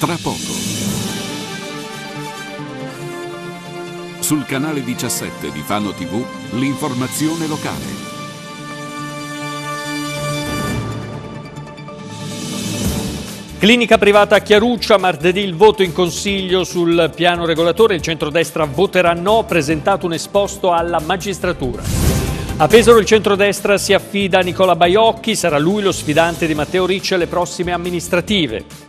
tra poco. Sul canale 17 di Fano TV, l'informazione locale. Clinica privata a Chiaruccia, martedì il voto in consiglio sul piano regolatore, il centrodestra voterà no, presentato un esposto alla magistratura. A Pesaro il centrodestra si affida a Nicola Baiocchi, sarà lui lo sfidante di Matteo Ricci alle prossime amministrative.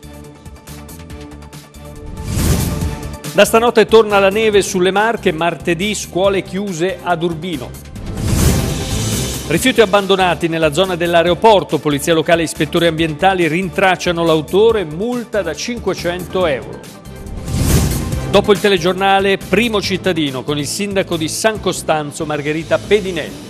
Da stanotte torna la neve sulle Marche, martedì scuole chiuse ad Urbino. Rifiuti abbandonati nella zona dell'aeroporto, polizia locale e ispettori ambientali rintracciano l'autore, multa da 500 euro. Dopo il telegiornale, primo cittadino con il sindaco di San Costanzo, Margherita Pedinelli.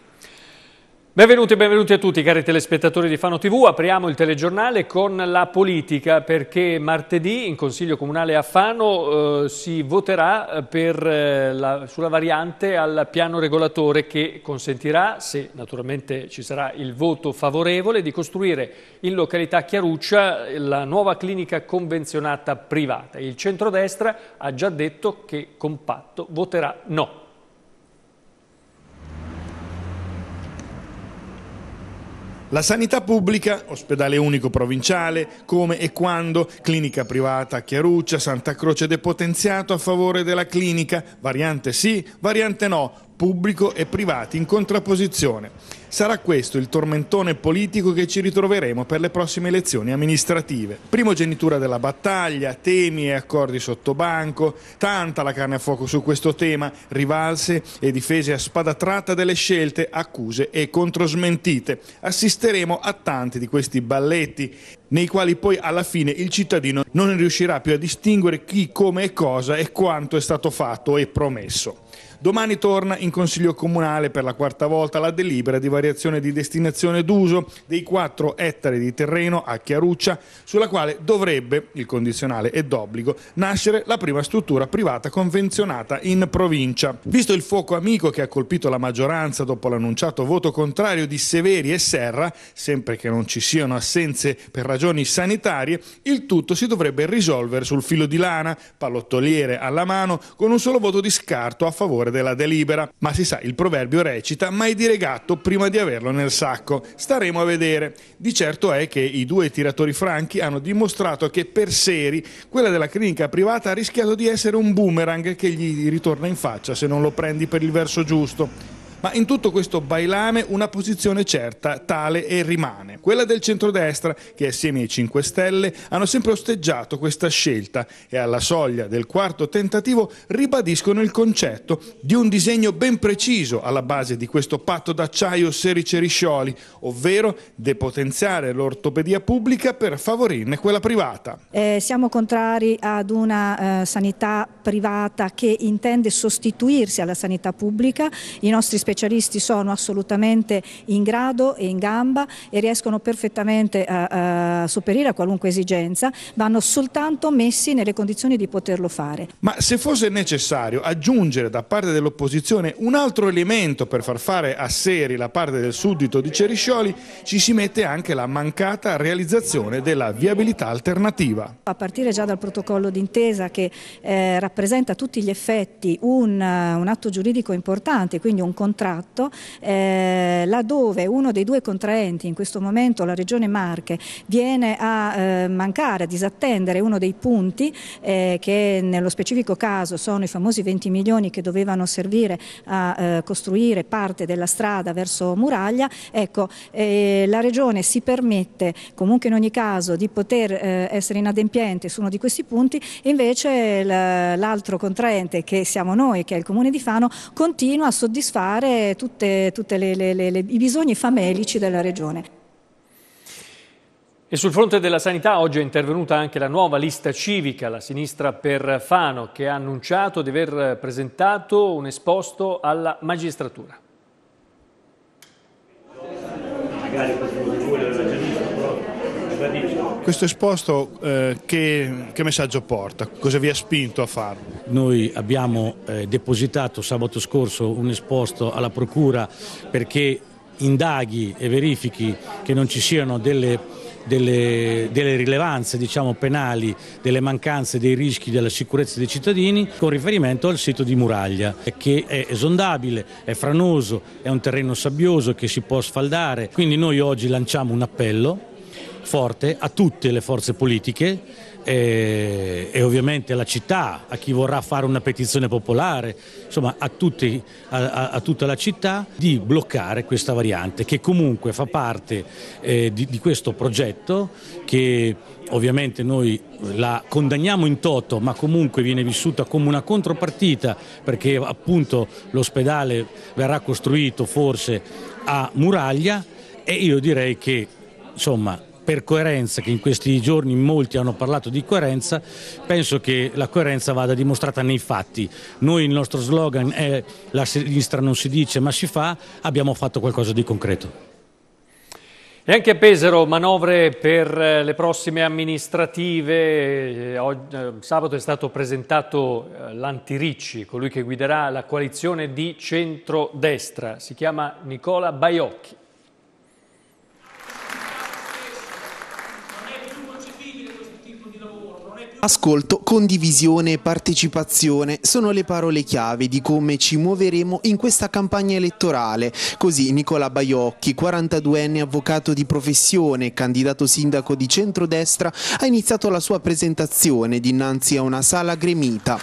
Benvenuti e benvenuti a tutti cari telespettatori di Fano TV, apriamo il telegiornale con la politica perché martedì in Consiglio Comunale a Fano eh, si voterà eh, per, eh, la, sulla variante al piano regolatore che consentirà, se naturalmente ci sarà il voto favorevole, di costruire in località Chiaruccia la nuova clinica convenzionata privata. Il centrodestra ha già detto che compatto voterà no. La sanità pubblica, ospedale unico provinciale, come e quando, clinica privata a Chiaruccia, Santa Croce depotenziato a favore della clinica, variante sì, variante no, pubblico e privati in contrapposizione. Sarà questo il tormentone politico che ci ritroveremo per le prossime elezioni amministrative. Primogenitura della battaglia, temi e accordi sotto banco, tanta la carne a fuoco su questo tema, rivalse e difese a spada tratta delle scelte, accuse e controsmentite. Assisteremo a tanti di questi balletti nei quali poi alla fine il cittadino non riuscirà più a distinguere chi, come e cosa e quanto è stato fatto e promesso. Domani torna in Consiglio Comunale per la quarta volta la delibera di variazione di destinazione d'uso dei 4 ettari di terreno a Chiaruccia, sulla quale dovrebbe, il condizionale è d'obbligo, nascere la prima struttura privata convenzionata in provincia. Visto il fuoco amico che ha colpito la maggioranza dopo l'annunciato voto contrario di Severi e Serra, sempre che non ci siano assenze per ragioni sanitarie, il tutto si dovrebbe risolvere sul filo di lana, pallottoliere alla mano, con un solo voto di scarto a favore autore della delibera, ma si sa, il proverbio recita mai dire gatto prima di averlo nel sacco. Staremo a vedere. Di certo è che i due tiratori franchi hanno dimostrato che per seri quella della clinica privata ha rischiato di essere un boomerang che gli ritorna in faccia se non lo prendi per il verso giusto ma in tutto questo bailame una posizione certa, tale e rimane, quella del centrodestra che assieme ai 5 Stelle hanno sempre osteggiato questa scelta e alla soglia del quarto tentativo ribadiscono il concetto di un disegno ben preciso alla base di questo patto d'acciaio serice riscioli, ovvero depotenziare l'ortopedia pubblica per favorirne quella privata. Eh, siamo contrari ad una eh, sanità privata che intende sostituirsi alla sanità pubblica, i nostri specialisti specialisti sono assolutamente in grado e in gamba e riescono perfettamente a, a superare a qualunque esigenza, vanno soltanto messi nelle condizioni di poterlo fare. Ma se fosse necessario aggiungere da parte dell'opposizione un altro elemento per far fare a seri la parte del suddito di Ceriscioli, ci si mette anche la mancata realizzazione della viabilità alternativa. A partire già dal protocollo d'intesa che eh, rappresenta a tutti gli effetti un, un atto giuridico importante, quindi un contratto contratto, eh, laddove uno dei due contraenti, in questo momento la Regione Marche, viene a eh, mancare, a disattendere uno dei punti eh, che nello specifico caso sono i famosi 20 milioni che dovevano servire a eh, costruire parte della strada verso Muraglia, ecco, eh, la Regione si permette comunque in ogni caso di poter eh, essere inadempiente su uno di questi punti, invece l'altro contraente che siamo noi, che è il Comune di Fano, continua a soddisfare tutti i bisogni famelici della regione. E sul fronte della sanità oggi è intervenuta anche la nuova lista civica, la sinistra per Fano, che ha annunciato di aver presentato un esposto alla magistratura. Magari questo esposto eh, che, che, messaggio porta? Cosa vi ha spinto a farlo? Noi abbiamo eh, depositato sabato scorso un esposto alla Procura perché indaghi e verifichi che non ci siano delle, delle, delle rilevanze diciamo, penali, delle mancanze, dei rischi della sicurezza dei cittadini con riferimento al sito di Muraglia che è esondabile, è franoso, è un terreno sabbioso che si può sfaldare. Quindi noi oggi lanciamo un appello forte a tutte le forze politiche e, eh, e, ovviamente alla città, a chi vorrà fare una petizione popolare, insomma a, tutti, a, a tutta la città di bloccare questa variante che comunque fa parte eh, di, di questo progetto che ovviamente noi la condanniamo in toto ma comunque viene vissuta come una contropartita perché appunto l'ospedale verrà costruito forse a muraglia e io direi che insomma per coerenza, che in questi giorni molti hanno parlato di coerenza, penso che la coerenza vada dimostrata nei fatti. Noi il nostro slogan è la sinistra non si dice ma si fa, abbiamo fatto qualcosa di concreto. E anche a Pesaro manovre per eh, le prossime amministrative. Eh, eh, sabato è stato presentato l'antiricci, colui che guiderà la coalizione di centrodestra. Si chiama Nicola Baiocchi. Ascolto, condivisione e partecipazione sono le parole chiave di come ci muoveremo in questa campagna elettorale. Così Nicola Baiocchi, 42enne avvocato di professione, e candidato sindaco di centrodestra, ha iniziato la sua presentazione dinanzi a una sala gremita.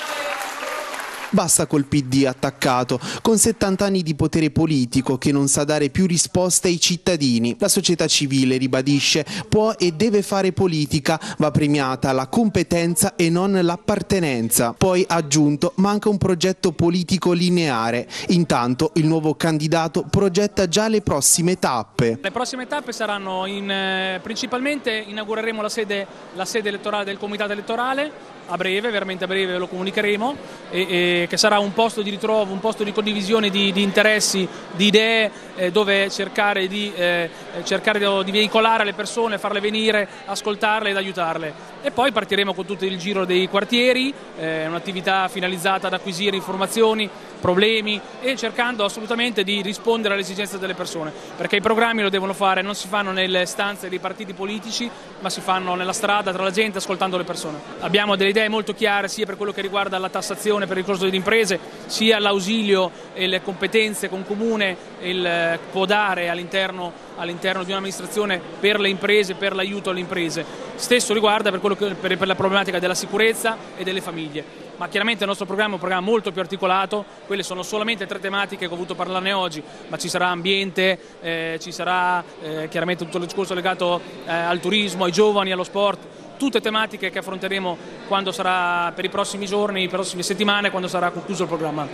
Basta col PD attaccato, con 70 anni di potere politico che non sa dare più risposte ai cittadini. La società civile, ribadisce, può e deve fare politica, va premiata la competenza e non l'appartenenza. Poi, aggiunto, manca un progetto politico lineare. Intanto il nuovo candidato progetta già le prossime tappe. Le prossime tappe saranno in, eh, principalmente inaugureremo la sede, la sede elettorale del comitato elettorale a breve, veramente a breve lo comunicheremo, e, e che sarà un posto di ritrovo, un posto di condivisione di, di interessi, di idee, eh, dove cercare, di, eh, eh, cercare di, di, veicolare le persone, farle venire, ascoltarle ed aiutarle. E poi partiremo con tutto il giro dei quartieri, eh, un'attività finalizzata ad acquisire informazioni, problemi e cercando assolutamente di rispondere alle esigenze delle persone, perché i programmi lo devono fare, non si fanno nelle stanze dei partiti politici, ma si fanno nella strada, tra la gente, ascoltando le persone. Abbiamo delle idee idee molto chiare sia per quello che riguarda la tassazione per il costo delle imprese, sia l'ausilio e le competenze che un comune il, eh, può dare all'interno, all di un'amministrazione per le imprese, per l'aiuto alle imprese. Stesso riguarda per, che, per, per la problematica della sicurezza e delle famiglie ma chiaramente il nostro programma è un programma molto più articolato, quelle sono solamente tre tematiche che ho voluto parlarne oggi, ma ci sarà ambiente, eh, ci sarà eh, chiaramente tutto il discorso legato eh, al turismo, ai giovani, allo sport, tutte tematiche che affronteremo quando sarà per i prossimi giorni, le prossime settimane, quando sarà concluso il programma.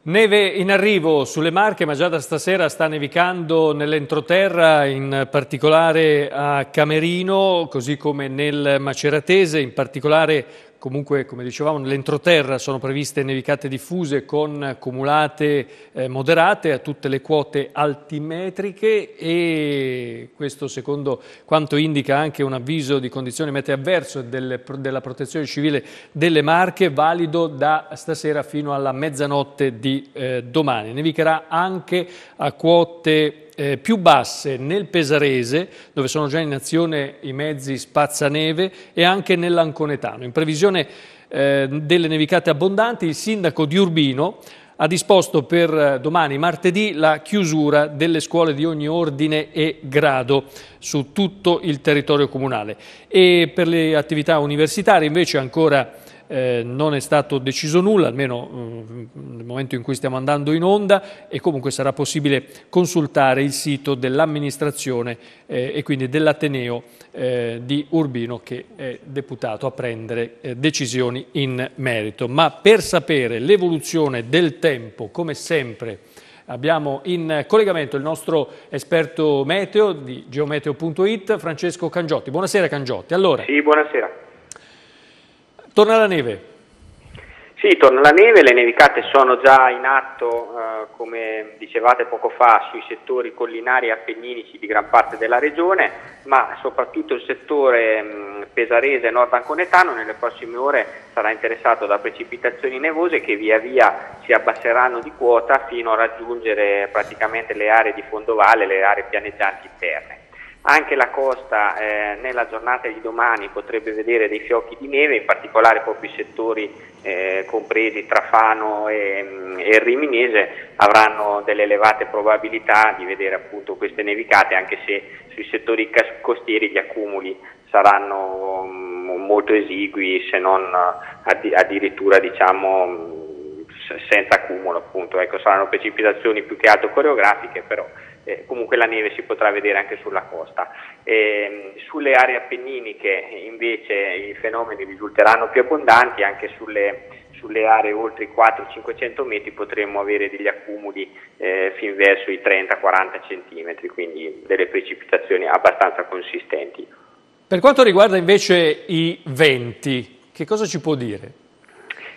Neve in arrivo sulle Marche, ma già da stasera sta nevicando nell'entroterra, in particolare a Camerino, così come nel Maceratese, in particolare Comunque, come dicevamo, nell'entroterra sono previste nevicate diffuse con cumulate eh, moderate a tutte le quote altimetriche e questo secondo quanto indica anche un avviso di condizioni mete avverso del, della protezione civile delle Marche valido da stasera fino alla mezzanotte di eh, domani. Nevicherà anche a quote eh, più basse nel Pesarese, dove sono già in azione i mezzi spazzaneve, e anche nell'Anconetano. In previsione eh, delle nevicate abbondanti, il sindaco di Urbino ha disposto per eh, domani, martedì, la chiusura delle scuole di ogni ordine e grado su tutto il territorio comunale. E per le attività universitarie invece ancora eh, non è stato deciso nulla, almeno mm, nel momento in cui stiamo andando in onda e comunque sarà possibile consultare il sito dell'amministrazione eh, e quindi dell'Ateneo eh, di Urbino che è deputato a prendere eh, decisioni in merito. Ma per sapere l'evoluzione del tempo, come sempre, Abbiamo in collegamento il nostro esperto meteo di geometeo.it, Francesco Cangiotti. Buonasera Cangiotti. Allora, sì, buonasera. Torna la neve. Sì, torna la neve, le nevicate sono già in atto, eh, come dicevate poco fa, sui settori collinari e appenninici di gran parte della regione, ma soprattutto il settore mh, mm, pesarese e nord-anconetano nelle prossime ore sarà interessato da precipitazioni nevose che via via si abbasseranno di quota fino a raggiungere praticamente le aree di fondovalle, le aree pianeggianti interne. Anche la costa eh, nella giornata di domani potrebbe vedere dei fiocchi di neve, in particolare proprio i settori eh, compresi tra Fano e, mm, e, Riminese avranno delle elevate probabilità di vedere appunto queste nevicate, anche se sui settori costieri gli accumuli saranno mh, mm, molto esigui, se non eh, addi addirittura diciamo mh, mm, senza accumulo appunto, ecco, saranno precipitazioni più che altro coreografiche però eh, comunque la neve si potrà vedere anche sulla costa. Eh, sulle aree appenniniche invece i fenomeni risulteranno più abbondanti, anche sulle, sulle aree oltre i 400-500 metri potremmo avere degli accumuli eh, fin verso i 30-40 centimetri, quindi delle precipitazioni abbastanza consistenti. Per quanto riguarda invece i venti, che cosa ci può dire?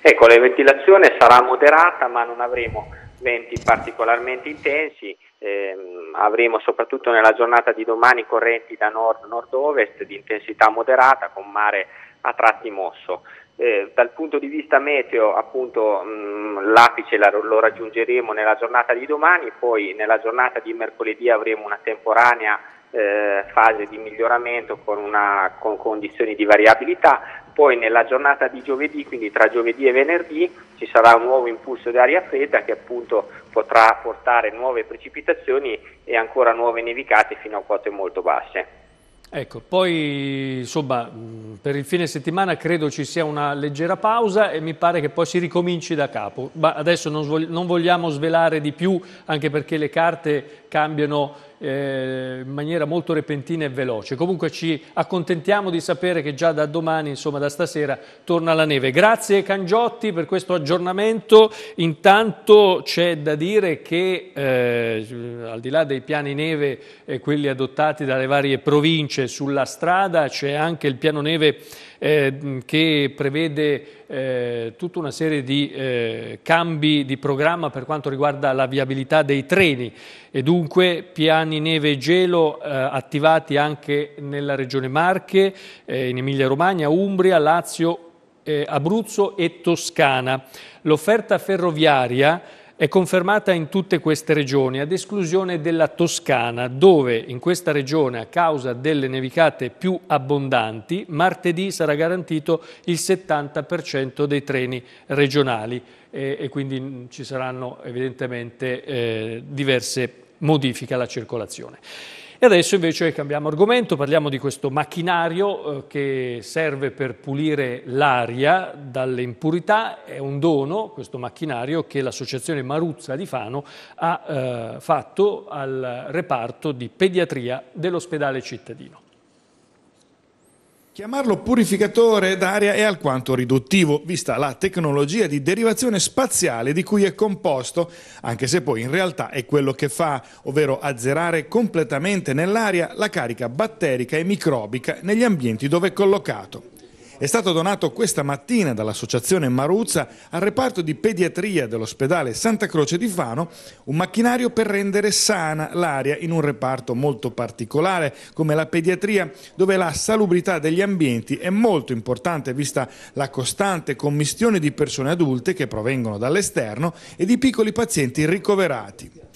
Ecco, la ventilazione sarà moderata ma non avremo venti particolarmente intensi Ehm, avremo soprattutto nella giornata di domani correnti da nord-nord-ovest di intensità moderata con mare a tratti mosso. Eh, dal punto di vista meteo appunto mh, mm, l'apice la, lo raggiungeremo nella giornata di domani, poi nella giornata di mercoledì avremo una temporanea eh, fase di miglioramento con, una, con condizioni di variabilità, poi nella giornata di giovedì, quindi tra giovedì e venerdì, ci sarà un nuovo impulso di aria fredda che appunto potrà portare nuove precipitazioni e ancora nuove nevicate fino a quote molto basse. Ecco, poi insomma per il fine settimana credo ci sia una leggera pausa e mi pare che poi si ricominci da capo. Ma adesso non, non vogliamo svelare di più anche perché le carte cambiano eh, in maniera molto repentina e veloce. Comunque ci accontentiamo di sapere che già da domani, insomma da stasera, torna la neve. Grazie Cangiotti per questo aggiornamento. Intanto c'è da dire che eh, al di là dei piani neve, eh, quelli adottati dalle varie province sulla strada, c'è anche il piano neve eh, che prevede eh, tutta una serie di eh, cambi di programma per quanto riguarda la viabilità dei treni e dunque piani piani neve e gelo eh, attivati anche nella regione Marche, eh, in Emilia-Romagna, Umbria, Lazio, eh, Abruzzo e Toscana. L'offerta ferroviaria è confermata in tutte queste regioni, ad esclusione della Toscana, dove in questa regione, a causa delle nevicate più abbondanti, martedì sarà garantito il 70% dei treni regionali e, eh, e, quindi ci saranno evidentemente eh, diverse modifica la circolazione. E adesso invece cambiamo argomento, parliamo di questo macchinario eh, che serve per pulire l'aria dalle impurità, è un dono questo macchinario che l'associazione Maruzza di Fano ha eh, fatto al reparto di pediatria dell'ospedale cittadino. Chiamarlo purificatore d'aria è alquanto riduttivo, vista la tecnologia di derivazione spaziale di cui è composto, anche se poi in realtà è quello che fa, ovvero azzerare completamente nell'aria la carica batterica e microbica negli ambienti dove è collocato è stato donato questa mattina dall'associazione Maruzza al reparto di pediatria dell'ospedale Santa Croce di Fano un macchinario per rendere sana l'aria in un reparto molto particolare come la pediatria dove la salubrità degli ambienti è molto importante vista la costante commistione di persone adulte che provengono dall'esterno e di piccoli pazienti ricoverati.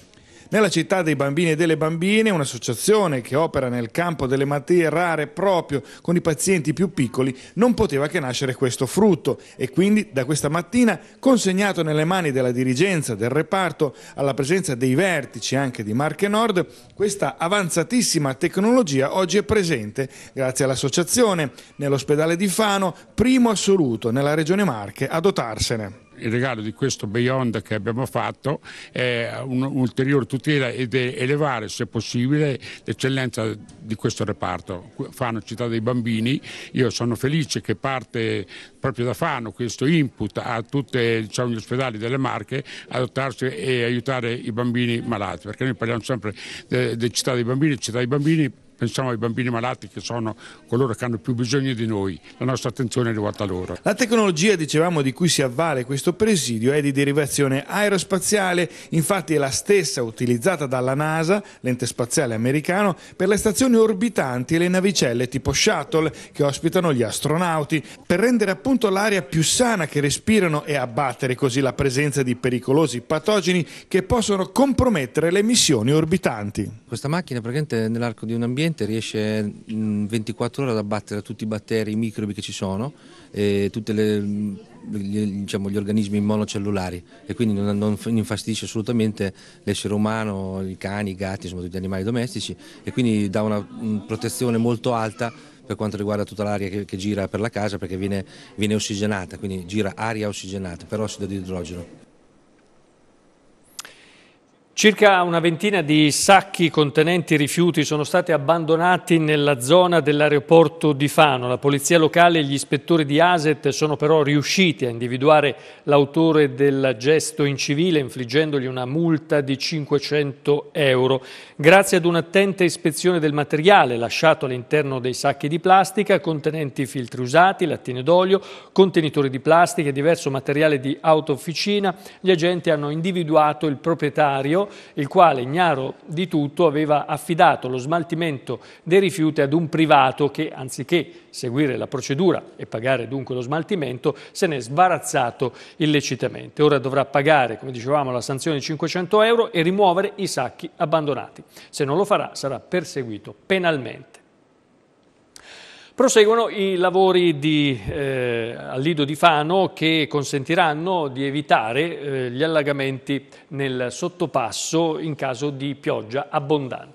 Nella città dei bambini e delle bambine, un'associazione che opera nel campo delle materie rare proprio con i pazienti più piccoli, non poteva che nascere questo frutto e quindi da questa mattina consegnato nelle mani della dirigenza del reparto alla presenza dei vertici anche di Marche Nord, questa avanzatissima tecnologia oggi è presente grazie all'associazione nell'ospedale di Fano, primo assoluto nella regione Marche a dotarsene il regalo di questo Beyond che abbiamo fatto è un'ulteriore tutela ed elevare se possibile l'eccellenza di questo reparto. Fano città dei bambini, io sono felice che parte proprio da Fano questo input a tutti diciamo, gli ospedali delle Marche ad adottarsi e aiutare i bambini malati, perché noi parliamo sempre di città dei bambini, città dei bambini pensiamo ai bambini malati che sono coloro che hanno più bisogno di noi, la nostra attenzione è rivolta a loro. La tecnologia, dicevamo, di cui si avvale questo presidio è di derivazione aerospaziale, infatti è la stessa utilizzata dalla NASA, l'ente spaziale americano, per le stazioni orbitanti e le navicelle tipo shuttle che ospitano gli astronauti, per rendere appunto l'aria più sana che respirano e abbattere così la presenza di pericolosi patogeni che possono compromettere le missioni orbitanti. Questa macchina praticamente nell'arco di un ambiente ambiente riesce mm, in 24 ore ad abbattere tutti i batteri, i microbi che ci sono, e tutti mm, diciamo, gli organismi monocellulari e quindi non, non infastidisce assolutamente l'essere umano, i cani, i gatti, insomma tutti gli animali domestici e quindi dà una, mm, protezione molto alta per quanto riguarda tutta l'aria che, che, gira per la casa perché viene, viene ossigenata, quindi gira aria ossigenata, per ossido di idrogeno. Circa una ventina di sacchi contenenti rifiuti sono stati abbandonati nella zona dell'aeroporto di Fano. La polizia locale e gli ispettori di ASET sono però riusciti a individuare l'autore del gesto incivile infliggendogli una multa di 500 euro. Grazie ad un'attenta ispezione del materiale lasciato all'interno dei sacchi di plastica contenenti filtri usati, lattine d'olio, contenitori di plastica e diverso materiale di autofficina, gli agenti hanno individuato il proprietario il quale, ignaro di tutto, aveva affidato lo smaltimento dei rifiuti ad un privato che, anziché seguire la procedura e pagare dunque lo smaltimento, se n'è sbarazzato illecitamente. Ora dovrà pagare, come dicevamo, la sanzione di 500 euro e rimuovere i sacchi abbandonati. Se non lo farà sarà perseguito penalmente. Proseguono i lavori di, eh, al Lido di Fano che consentiranno di evitare eh, gli allagamenti nel sottopasso in caso di pioggia abbondante.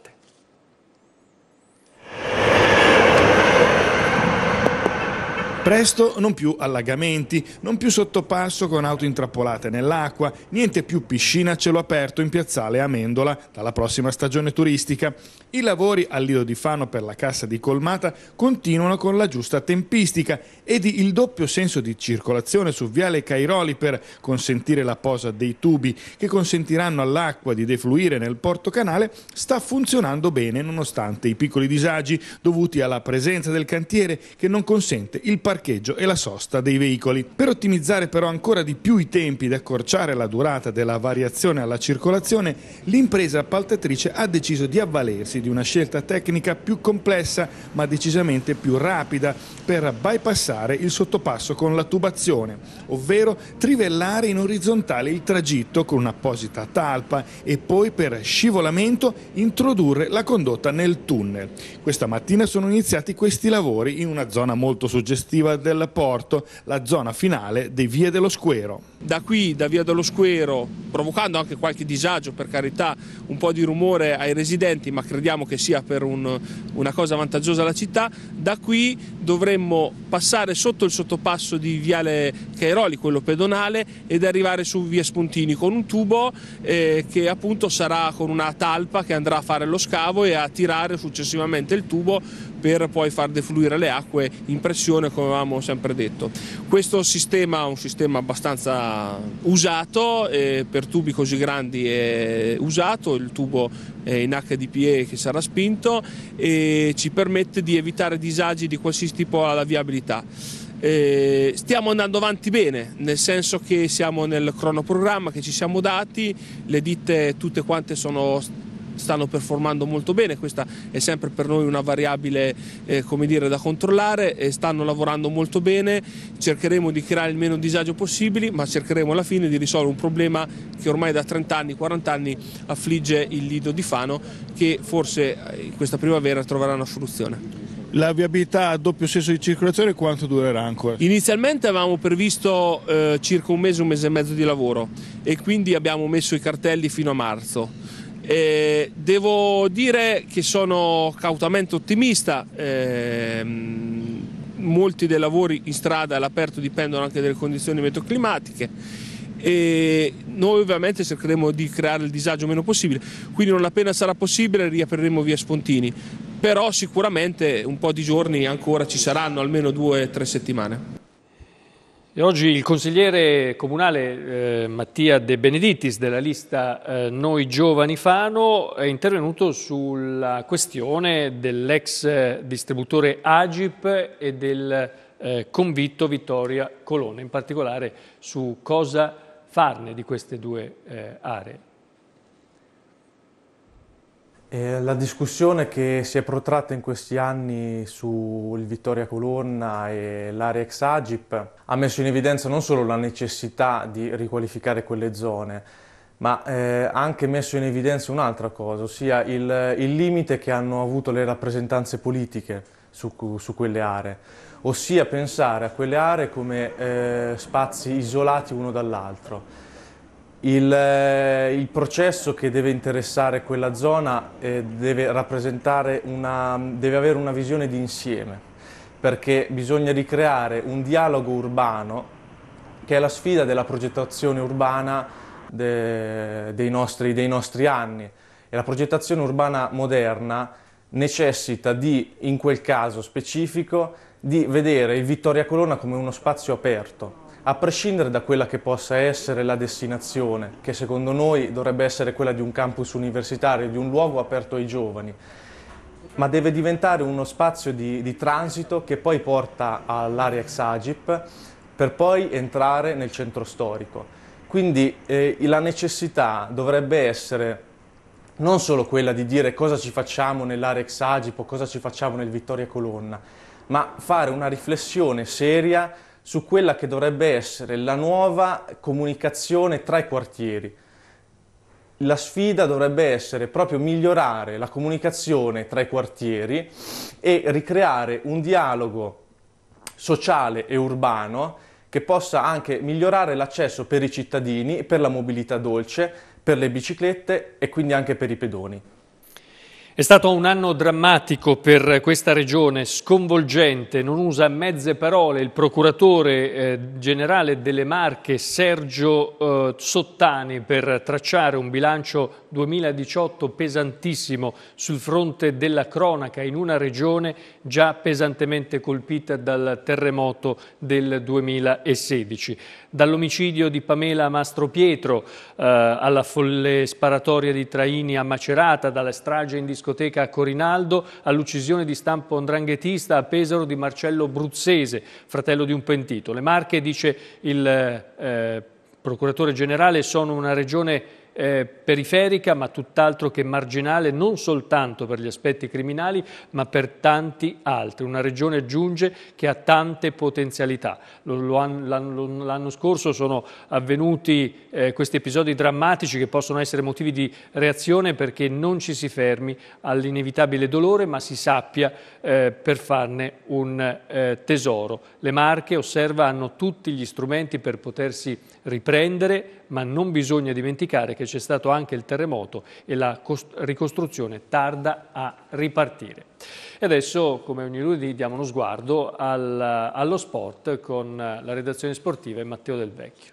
Presto non più allagamenti, non più sottopasso con auto intrappolate nell'acqua, niente più piscina a cielo aperto in piazzale Amendola dalla prossima stagione turistica. I lavori al Lido di Fano per la cassa di Colmata continuano con la giusta tempistica ed il doppio senso di circolazione su Viale Cairoli per consentire la posa dei tubi che consentiranno all'acqua di defluire nel porto canale sta funzionando bene nonostante i piccoli disagi dovuti alla presenza del cantiere che non consente il parcheggio parcheggio e la sosta dei veicoli. Per ottimizzare però ancora di più i tempi ed accorciare la durata della variazione alla circolazione, l'impresa appaltatrice ha deciso di avvalersi di una scelta tecnica più complessa ma decisamente più rapida per bypassare il sottopasso con la tubazione, ovvero trivellare in orizzontale il tragitto con un'apposita talpa e poi per scivolamento introdurre la condotta nel tunnel. Questa mattina sono iniziati questi lavori in una zona molto suggestiva definitiva del porto, la zona finale di Via dello Squero. Da qui, da Via dello Squero, provocando anche qualche disagio, per carità, un po' di rumore ai residenti, ma crediamo che sia per un, una cosa vantaggiosa alla città, da qui dovremmo passare sotto il sottopasso di Viale Cairoli, quello pedonale, ed arrivare su Via Spuntini con un tubo eh, che appunto sarà con una talpa che andrà a fare lo scavo e a tirare successivamente il tubo per poi far defluire le acque in pressione come avevamo sempre detto. Questo sistema è un sistema abbastanza usato, eh, per tubi così grandi è usato, il tubo è in HDPE che sarà spinto e ci permette di evitare disagi di qualsiasi tipo alla viabilità. Eh, stiamo andando avanti bene, nel senso che siamo nel cronoprogramma che ci siamo dati, le ditte tutte quante sono stanno performando molto bene, questa è sempre per noi una variabile eh, dire, da controllare, e stanno lavorando molto bene, cercheremo di creare il meno disagio possibile, ma cercheremo alla fine di risolvere un problema che ormai da 30 anni, 40 anni affligge il lido di Fano, che forse eh, questa primavera troverà una soluzione. La viabilità a doppio senso di circolazione quanto durerà ancora? Inizialmente avevamo previsto eh, circa un mese, un mese e mezzo di lavoro e quindi abbiamo messo i cartelli fino a marzo. Eh, devo dire che sono cautamente ottimista. Ehm, molti dei lavori in strada all'aperto dipendono anche dalle condizioni meteoclimatiche e noi ovviamente cercheremo di creare il disagio meno possibile, quindi non appena sarà possibile riapriremo via Spontini, però sicuramente un po' di giorni ancora ci saranno, almeno due o tre settimane. E oggi il consigliere comunale eh, Mattia De Beneditis della lista eh, Noi Giovani Fano è intervenuto sulla questione dell'ex eh, distributore Agip e del eh, convitto Vittoria Colonna, in particolare su cosa farne di queste due eh, aree. Eh, la discussione che si è protratta in questi anni sul Vittoria Colonna e l'area ex Agip ha messo in evidenza non solo la necessità di riqualificare quelle zone, ma eh, ha eh, anche messo in evidenza un'altra cosa, ossia il, il, limite che hanno avuto le rappresentanze politiche su, su quelle aree, ossia pensare a quelle aree come eh, spazi isolati uno dall'altro. Il, eh, il, processo che deve interessare quella zona eh, deve, una, deve, avere una visione di insieme, perché bisogna ricreare un dialogo urbano che è la sfida della progettazione urbana de, dei, nostri, dei nostri anni. E la progettazione urbana moderna necessita di, in quel caso specifico, di vedere il Vittoria Colonna come uno spazio aperto, a prescindere da quella che possa essere la destinazione, che secondo noi dovrebbe essere quella di un campus universitario, di un luogo aperto ai giovani, ma deve diventare uno spazio di, di transito che poi porta all'area ex Agip per poi entrare nel centro storico. Quindi eh, la necessità dovrebbe essere non solo quella di dire cosa ci facciamo nell'area ex Agip o cosa ci facciamo nel Vittoria Colonna, ma fare una riflessione seria su quella che dovrebbe essere la nuova comunicazione tra i quartieri. La sfida dovrebbe essere proprio migliorare la comunicazione tra i quartieri e ricreare un dialogo sociale e urbano che possa anche migliorare l'accesso per i cittadini, per la mobilità dolce, per le biciclette e quindi anche per i pedoni. È stato un anno drammatico per questa regione, sconvolgente, non usa mezze parole il procuratore eh, generale delle Marche Sergio eh, Sottani per tracciare un bilancio 2018 pesantissimo sul fronte della cronaca in una regione già pesantemente colpita dal terremoto del 2016. Dall'omicidio di Pamela Mastro Pietro eh, alla folle sparatoria di Traini a Macerata, dalla strage in discoteca discoteca Corinaldo, all'uccisione di stampo andranghetista a Pesaro di Marcello Bruzzese, fratello di un pentito. Le Marche, dice il eh, procuratore generale, sono una regione eh, periferica ma tutt'altro che marginale non soltanto per gli aspetti criminali ma per tanti altri. Una regione aggiunge che ha tante potenzialità. L'anno scorso sono avvenuti eh, questi episodi drammatici che possono essere motivi di reazione perché non ci si fermi all'inevitabile dolore ma si sappia eh, per farne un eh, tesoro. Le Marche, osserva, hanno tutti gli strumenti per potersi riprendere ma non bisogna dimenticare che c'è stato anche il terremoto e la ricostruzione tarda a ripartire. E adesso, come ogni lunedì, diamo uno sguardo al, allo sport con la redazione sportiva e Matteo Del Vecchio.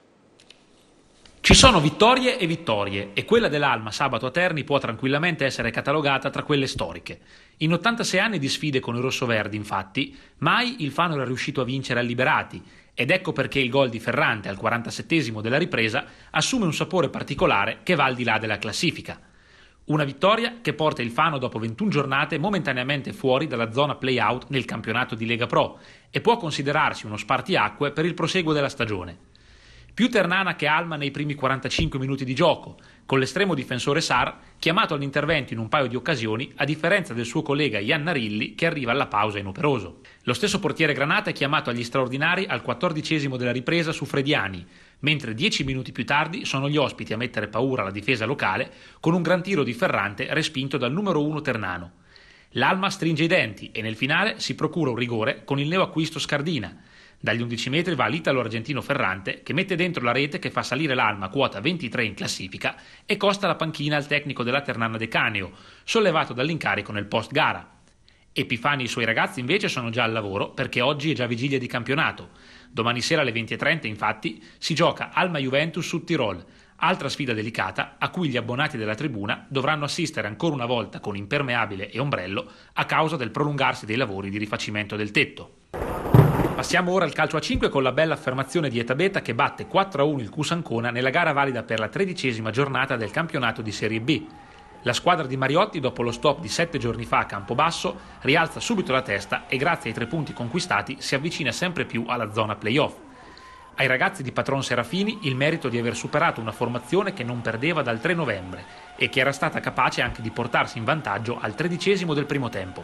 Ci sono vittorie e vittorie e quella dell'Alma sabato a Terni può tranquillamente essere catalogata tra quelle storiche. In 86 anni di sfide con i rossoverdi, infatti, mai il Fano era riuscito a vincere a Liberati ed ecco perché il gol di Ferrante al 47 della ripresa assume un sapore particolare che va al di là della classifica. Una vittoria che porta il Fano dopo 21 giornate momentaneamente fuori dalla zona play-out nel campionato di Lega Pro e può considerarsi uno spartiacque per il proseguo della stagione più Ternana che Alma nei primi 45 minuti di gioco, con l'estremo difensore Sar chiamato all'intervento in un paio di occasioni, a differenza del suo collega Iannarilli che arriva alla pausa inoperoso. Lo stesso portiere Granata è chiamato agli straordinari al 14 della ripresa su Frediani, mentre 10 minuti più tardi sono gli ospiti a mettere paura alla difesa locale con un gran tiro di Ferrante respinto dal numero 1 Ternano. L'Alma stringe i denti e nel finale si procura un rigore con il neoacquisto Scardina dagli 11 metri va l'italo-argentino Ferrante che mette dentro la rete che fa salire l'Alma quota 23 in classifica e costa la panchina al tecnico della Ternana De Caneo, sollevato dall'incarico nel post gara. Epifani e i suoi ragazzi invece sono già al lavoro perché oggi è già vigilia di campionato. Domani sera alle 20.30 infatti si gioca Alma Juventus su Tirol, altra sfida delicata a cui gli abbonati della tribuna dovranno assistere ancora una volta con impermeabile e ombrello a causa del prolungarsi dei lavori di rifacimento del tetto. Passiamo ora al calcio a 5 con la bella affermazione di Etabeta che batte 4-1 il Cus Ancona nella gara valida per la tredicesima giornata del campionato di Serie B. La squadra di Mariotti, dopo lo stop di sette giorni fa a Campobasso, rialza subito la testa e grazie ai tre punti conquistati si avvicina sempre più alla zona playoff. Ai ragazzi di Patron Serafini il merito di aver superato una formazione che non perdeva dal 3 novembre e che era stata capace anche di portarsi in vantaggio al tredicesimo del primo tempo.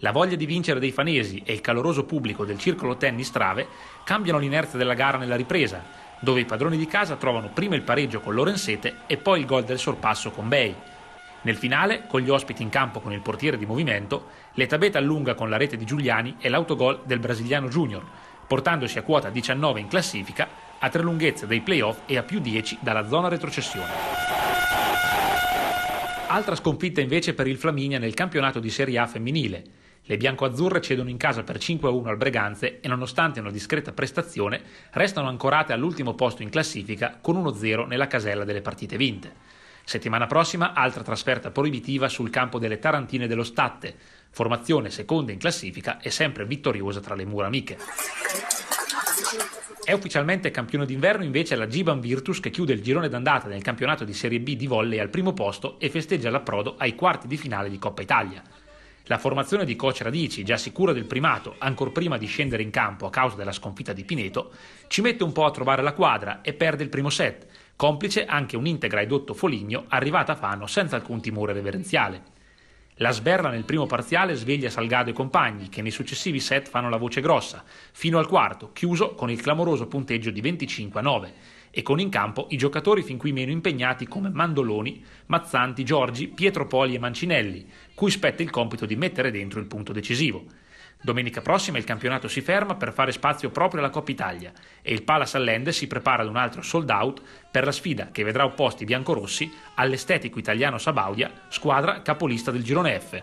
La voglia di vincere dei fanesi e il caloroso pubblico del circolo tennis Trave cambiano l'inerzia della gara nella ripresa, dove i padroni di casa trovano prima il pareggio con Lorenzete e poi il gol del sorpasso con Bay. Nel finale, con gli ospiti in campo con il portiere di movimento, l'Etabeta allunga con la rete di Giuliani e l'autogol del brasiliano Junior, portandosi a quota 19 in classifica, a tre lunghezze dei playoff e a più 10 dalla zona retrocessione. Altra sconfitta invece per il Flaminia nel campionato di Serie A femminile. Le biancoazzurre cedono in casa per 5-1 al Breganze e nonostante una discreta prestazione restano ancorate all'ultimo posto in classifica con 1-0 nella casella delle partite vinte. Settimana prossima altra trasferta proibitiva sul campo delle Tarantine dello Statte, formazione seconda in classifica e sempre vittoriosa tra le mura amiche. È ufficialmente campione d'inverno invece la Giban Virtus che chiude il girone d'andata nel campionato di Serie B di volley al primo posto e festeggia l'approdo ai quarti di finale di Coppa Italia. La formazione di coach Radici, già sicura del primato, ancor prima di scendere in campo a causa della sconfitta di Pineto, ci mette un po' a trovare la quadra e perde il primo set, complice anche un'integra edotto Foligno arrivata a Fano senza alcun timore reverenziale. La sberla nel primo parziale sveglia Salgado e compagni, che nei successivi set fanno la voce grossa, fino al quarto, chiuso con il clamoroso punteggio di 25 a 9 e con in campo i giocatori fin qui meno impegnati come Mandoloni, Mazzanti, Giorgi, Pietro Poli e Mancinelli, cui spetta il compito di mettere dentro il punto decisivo. Domenica prossima il campionato si ferma per fare spazio proprio alla Coppa Italia e il Pala Allende si prepara ad un altro sold out per la sfida che vedrà opposti i biancorossi all'estetico italiano Sabaudia, squadra capolista del girone F.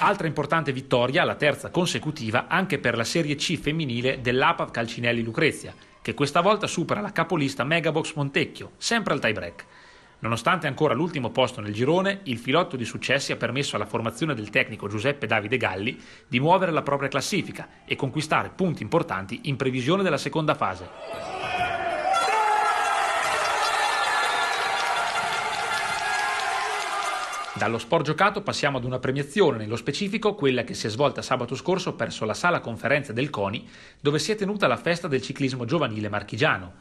Altra importante vittoria, la terza consecutiva, anche per la Serie C femminile dell'APAV Calcinelli Lucrezia, che questa volta supera la capolista Megabox Montecchio, sempre al tie-break. Nonostante ancora l'ultimo posto nel girone, il filotto di successi ha permesso alla formazione del tecnico Giuseppe Davide Galli di muovere la propria classifica e conquistare punti importanti in previsione della seconda fase. Dallo sport giocato passiamo ad una premiazione, nello specifico quella che si è svolta sabato scorso presso la sala conferenze del CONI, dove si è tenuta la festa del ciclismo giovanile marchigiano.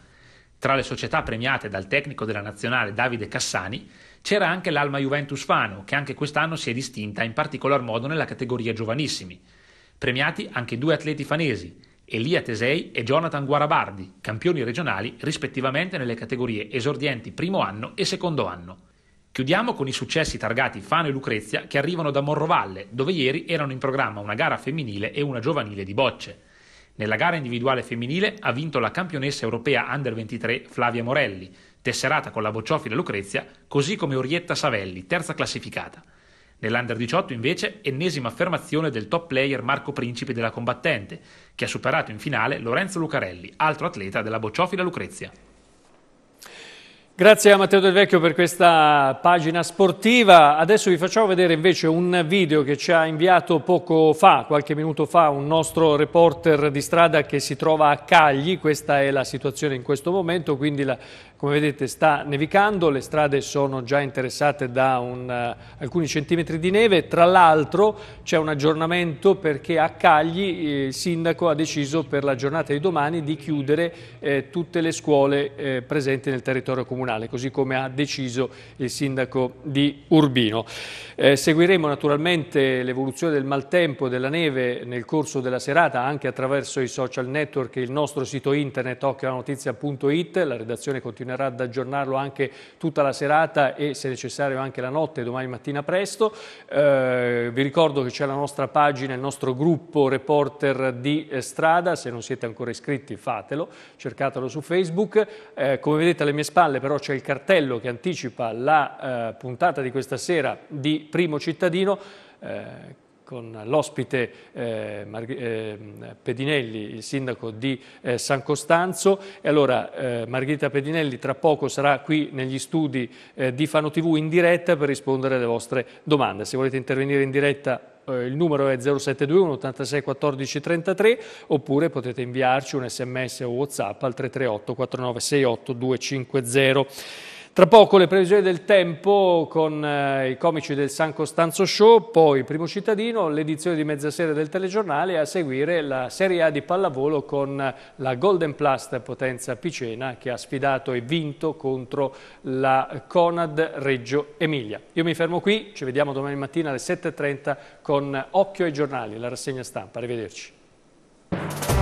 Tra le società premiate dal tecnico della nazionale Davide Cassani c'era anche l'Alma Juventus Fano, che anche quest'anno si è distinta in particolar modo nella categoria giovanissimi. Premiati anche due atleti fanesi, Elia Tesei e Jonathan Guarabardi, campioni regionali rispettivamente nelle categorie esordienti primo anno e secondo anno. Chiudiamo con i successi targati Fano e Lucrezia che arrivano da Morrovalle, dove ieri erano in programma una gara femminile e una giovanile di bocce. Nella gara individuale femminile ha vinto la campionessa europea Under 23 Flavia Morelli, tesserata con la bocciofila Lucrezia, così come Orietta Savelli, terza classificata. Nell'Under 18 invece ennesima affermazione del top player Marco Principe della combattente, che ha superato in finale Lorenzo Lucarelli, altro atleta della bocciofila Lucrezia. Grazie a Matteo Del Vecchio per questa pagina sportiva. Adesso vi facciamo vedere invece un video che ci ha inviato poco fa, qualche minuto fa, un nostro reporter di strada che si trova a Cagli. Questa è la situazione in questo momento, quindi la come vedete sta nevicando, le strade sono già interessate da un, uh, alcuni centimetri di neve, tra l'altro c'è un aggiornamento perché a Cagli eh, il sindaco ha deciso per la giornata di domani di chiudere eh, tutte le scuole eh, presenti nel territorio comunale, così come ha deciso il sindaco di Urbino. Eh, seguiremo naturalmente l'evoluzione del maltempo e della neve nel corso della serata anche attraverso i social network e il nostro sito internet occhiolanotizia.it, la redazione continuerà continuerà ad aggiornarlo anche tutta la serata e se necessario anche la notte, domani mattina presto. Eh, vi ricordo che c'è la nostra pagina, il nostro gruppo reporter di eh, strada, se non siete ancora iscritti fatelo, cercatelo su Facebook. Eh, come vedete alle mie spalle però c'è il cartello che anticipa la eh, puntata di questa sera di Primo Cittadino. Eh, con l'ospite eh, eh, Pedinelli, il sindaco di eh, San Costanzo. E allora eh, Margherita Pedinelli tra poco sarà qui negli studi eh, di Fano TV in diretta per rispondere alle vostre domande. Se volete intervenire in diretta eh, il numero è 0721 86 14 33 oppure potete inviarci un sms o whatsapp al 338 4968 250. Tra poco le previsioni del tempo con eh, i comici del San Costanzo Show, poi Primo Cittadino, l'edizione di mezzasera del telegiornale e a seguire la Serie A di pallavolo con la Golden Plast Potenza Picena che ha sfidato e vinto contro la Conad Reggio Emilia. Io mi fermo qui, ci vediamo domani mattina alle 7.30 con Occhio ai giornali, la rassegna stampa. Arrivederci.